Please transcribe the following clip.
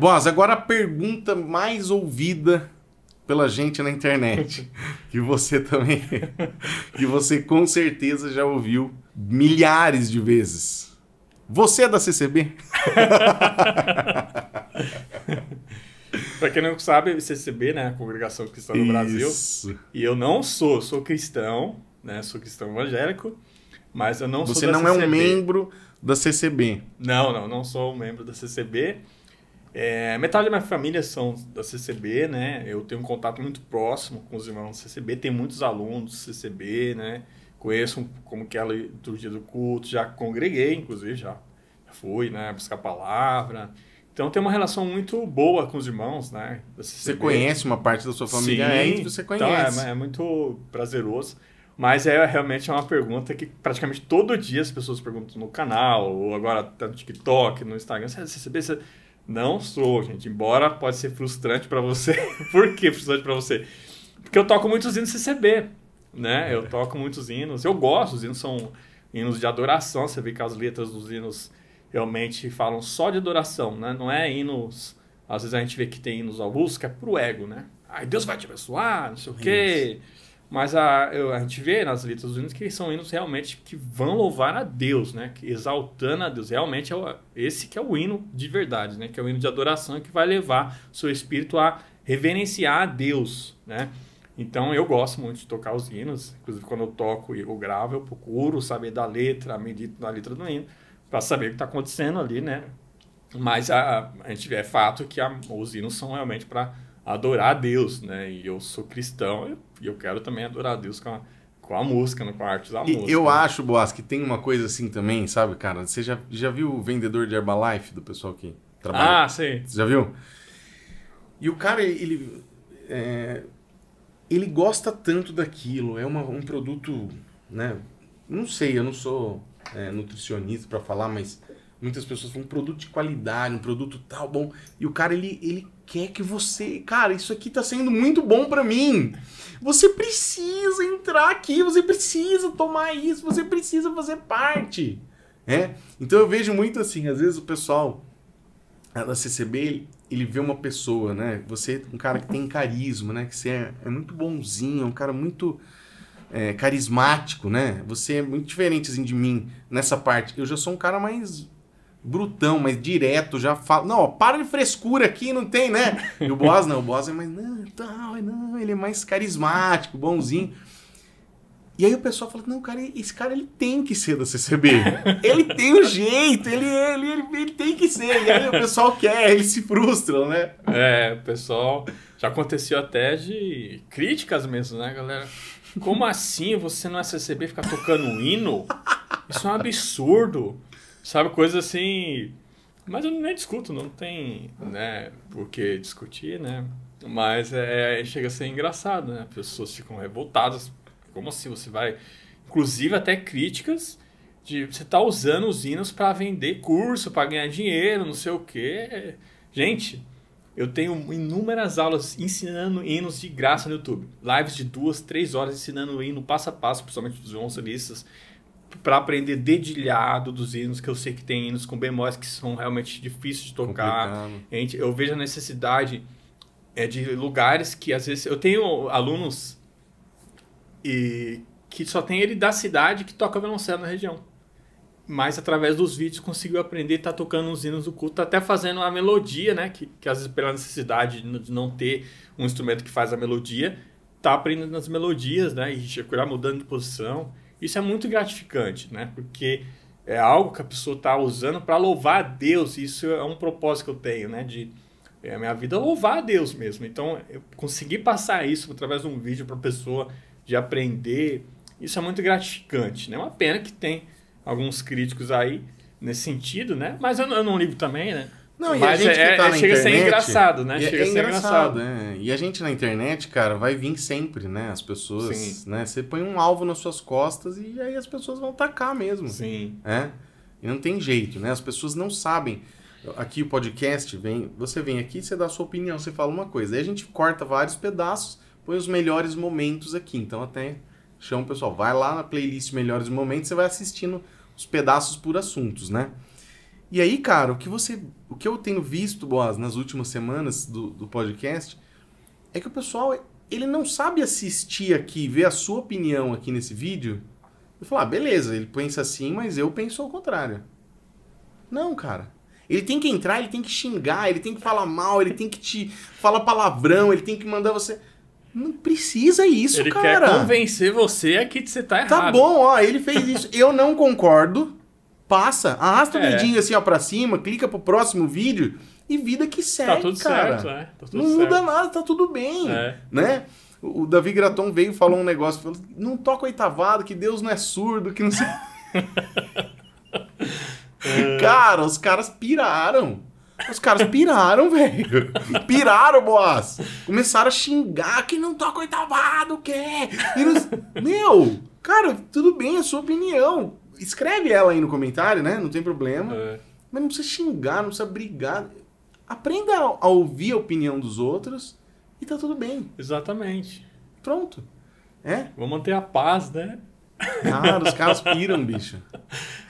Boas, agora a pergunta mais ouvida pela gente na internet, que você também, que você com certeza já ouviu milhares de vezes. Você é da CCB? Para quem não sabe, CCB, né, a Congregação Cristã do Isso. Brasil. E eu não sou, sou cristão, né, sou cristão evangélico, mas eu não você sou Você não CCB. é um membro da CCB. Não, não, não sou um membro da CCB é, metade da minha família são da CCB, né? Eu tenho um contato muito próximo com os irmãos da CCB, tem muitos alunos do CCB, né? Conheço como que é a liturgia do culto, já congreguei, inclusive, já fui, né? Buscar a palavra. Então tem uma relação muito boa com os irmãos, né? Você conhece uma parte da sua família, Sim, é, você conhece. Então, é, é muito prazeroso. Mas é realmente é uma pergunta que praticamente todo dia as pessoas perguntam no canal, ou agora tá no TikTok, no Instagram, você, é você, não sou, gente. Embora pode ser frustrante para você. Por que frustrante para você? Porque eu toco muitos hinos CCB, né? É. Eu toco muitos hinos. Eu gosto, os hinos são hinos de adoração. Você vê que as letras dos hinos realmente falam só de adoração, né? Não é hinos... Às vezes a gente vê que tem hinos ao que é pro ego, né? Ai, Deus vai te abençoar, não sei o quê. Isso mas a, a gente vê nas letras dos hinos que são hinos realmente que vão louvar a Deus, né? Exaltando a Deus. Realmente é o, esse que é o hino de verdade, né? Que é o hino de adoração que vai levar seu espírito a reverenciar a Deus, né? Então eu gosto muito de tocar os hinos, inclusive quando eu toco e eu gravo, eu procuro saber da letra, medito na letra do hino, para saber o que está acontecendo ali, né? Mas a, a gente vê, é fato que a, os hinos são realmente para adorar a Deus, né? E eu sou cristão e eu quero também adorar a Deus com a, com a música, né? com a arte da e música. Eu né? acho, Boas, que tem uma coisa assim também, sabe, cara? Você já, já viu o vendedor de Herbalife do pessoal que trabalha? Ah, sim. Você já viu? E o cara, ele. É, ele gosta tanto daquilo, é uma, um produto, né? Não sei, eu não sou é, nutricionista para falar, mas Muitas pessoas falam um produto de qualidade, um produto tal bom. E o cara, ele, ele quer que você. Cara, isso aqui tá sendo muito bom para mim. Você precisa entrar aqui, você precisa tomar isso, você precisa fazer parte. né Então eu vejo muito assim, às vezes o pessoal da CCB, ele, ele vê uma pessoa, né? Você é um cara que tem carisma, né? Que você é, é muito bonzinho, é um cara muito. É, carismático, né? Você é muito diferente assim, de mim nessa parte. Eu já sou um cara mais brutão, mas direto, já fala. Não, ó, para de frescura aqui, não tem, né? E o Boas não, o Boas é mais. Não, tal, é, não, ele é mais carismático, bonzinho. E aí o pessoal fala: não, cara, esse cara ele tem que ser da CCB. ele tem o um jeito, ele, ele, ele, ele, tem que ser. E aí o pessoal quer, eles se frustram, né? É, o pessoal. Já aconteceu até de críticas mesmo, né, galera? Como assim você não é CCB ficar tocando um hino? Isso é um absurdo. Sabe, coisas assim. Mas eu nem discuto, não tem, né, por que discutir, né? Mas é, chega a ser engraçado, né? Pessoas ficam revoltadas. Como assim você vai. Inclusive até críticas de você tá usando os hinos para vender curso, para ganhar dinheiro, não sei o quê. Gente, eu tenho inúmeras aulas ensinando hinos de graça no YouTube. Lives de duas, três horas ensinando o hino passo a passo, principalmente dos violoncelistas, para aprender dedilhado dos hinos, que eu sei que tem hinos com bemóis que são realmente difíceis de tocar. Complicado. Eu vejo a necessidade é, de lugares que às vezes. Eu tenho alunos e que só tem ele da cidade que toca violoncelo na região. Mas através dos vídeos conseguiu aprender, tá tocando os hinos do culto, tá até fazendo a melodia, né? Que, que às vezes pela necessidade de não ter um instrumento que faz a melodia, tá aprendendo as melodias, né? E já mudando de posição. Isso é muito gratificante, né? Porque é algo que a pessoa está usando para louvar a Deus. Isso é um propósito que eu tenho, né? De é, a minha vida é louvar a Deus mesmo. Então, eu consegui passar isso através de um vídeo para a pessoa de aprender. Isso é muito gratificante, né? É uma pena que tem alguns críticos aí nesse sentido, né? Mas eu, eu não ligo também, né? Não, e a gente é, tá é, chega internet, né? é a ser engraçado, né? Chega é, a ser engraçado. É. E a gente na internet, cara, vai vir sempre, né? As pessoas, Sim. né? Você põe um alvo nas suas costas e aí as pessoas vão atacar mesmo. Sim. É. E não tem jeito, né? As pessoas não sabem. Aqui o podcast vem, você vem aqui, você dá a sua opinião, você fala uma coisa. Aí a gente corta vários pedaços, põe os melhores momentos aqui. Então até chama o pessoal, vai lá na playlist Melhores Momentos, você vai assistindo os pedaços por assuntos, né? E aí, cara, o que você. O que eu tenho visto, Boas, nas últimas semanas do, do podcast, é que o pessoal ele não sabe assistir aqui, ver a sua opinião aqui nesse vídeo e falar, ah, beleza, ele pensa assim, mas eu penso ao contrário. Não, cara. Ele tem que entrar, ele tem que xingar, ele tem que falar mal, ele tem que te falar palavrão, ele tem que mandar você. Não precisa isso, ele cara. Ele quer convencer você aqui que você tá, tá errado. Tá bom, ó, ele fez isso. eu não concordo, passa, arrasta é. o dedinho assim, ó, pra cima, clica pro próximo vídeo e vida que segue, Tá tudo cara. certo, né? Tá tudo não certo. muda nada, tá tudo bem, é. né? O Davi Graton veio e falou um negócio, falou, não toca oitavado, que Deus não é surdo, que não sei... É. Cara, os caras piraram. Os caras piraram, velho. Piraram, boas. Começaram a xingar que não toca oitavado, que... é Meu, cara, tudo bem, é sua opinião escreve ela aí no comentário, né? Não tem problema. É. Mas não precisa xingar, não precisa brigar. Aprenda a ouvir a opinião dos outros e tá tudo bem. Exatamente. Pronto. É? Vou manter a paz, né? Cara, os caras piram, bicho.